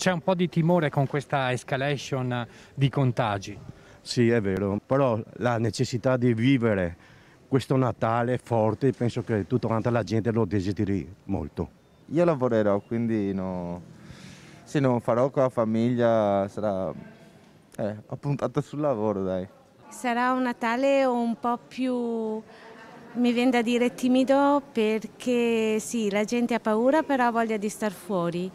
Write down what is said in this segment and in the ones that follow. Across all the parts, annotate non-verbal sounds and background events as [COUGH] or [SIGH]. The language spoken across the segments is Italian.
C'è un po' di timore con questa escalation di contagi. Sì, è vero, però la necessità di vivere questo Natale forte penso che tutta quanta la gente lo desideri molto. Io lavorerò, quindi no... se non farò con la famiglia sarà eh, appuntata sul lavoro, dai. Sarà un Natale un po' più mi viene da dire timido perché sì, la gente ha paura però ha voglia di star fuori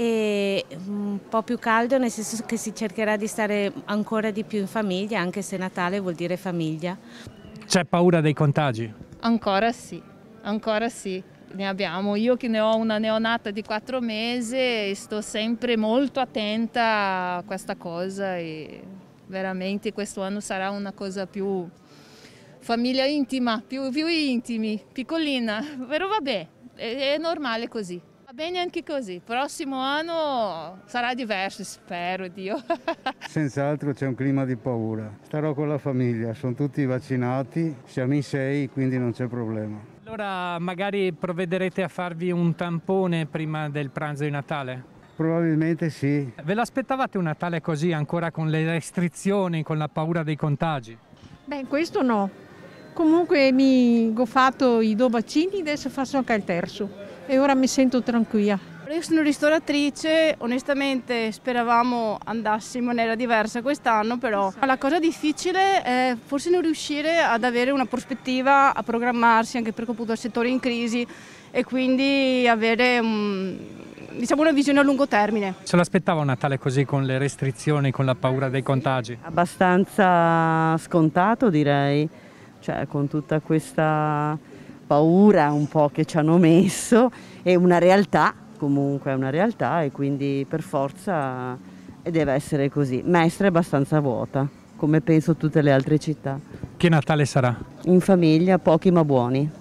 e mm, un po' più caldo nel senso che si cercherà di stare ancora di più in famiglia anche se Natale vuol dire famiglia. C'è paura dei contagi? Ancora sì, ancora sì. Ne abbiamo, io che ne ho una neonata di quattro mesi sto sempre molto attenta a questa cosa e veramente questo anno sarà una cosa più famiglia intima, più, più intimi, piccolina, però vabbè, è, è normale così bene anche così, prossimo anno sarà diverso, spero Dio. [LAUGHS] Senz'altro c'è un clima di paura. Starò con la famiglia, sono tutti vaccinati, siamo in sei, quindi non c'è problema. Allora magari provvederete a farvi un tampone prima del pranzo di Natale? Probabilmente sì. Ve l'aspettavate un Natale così, ancora con le restrizioni, con la paura dei contagi? Beh, questo no, Comunque mi ho fatto i due vaccini, adesso faccio anche il terzo e ora mi sento tranquilla. Io sono ristoratrice, onestamente speravamo andasse in maniera diversa quest'anno, però la cosa difficile è forse non riuscire ad avere una prospettiva, a programmarsi anche perché appunto il settore è in crisi e quindi avere un, diciamo una visione a lungo termine. Se l'aspettava Natale così con le restrizioni, con la paura dei contagi? Abbastanza scontato direi cioè con tutta questa paura un po' che ci hanno messo, è una realtà, comunque è una realtà e quindi per forza deve essere così. Mestre è abbastanza vuota, come penso tutte le altre città. Che Natale sarà? In famiglia, pochi ma buoni.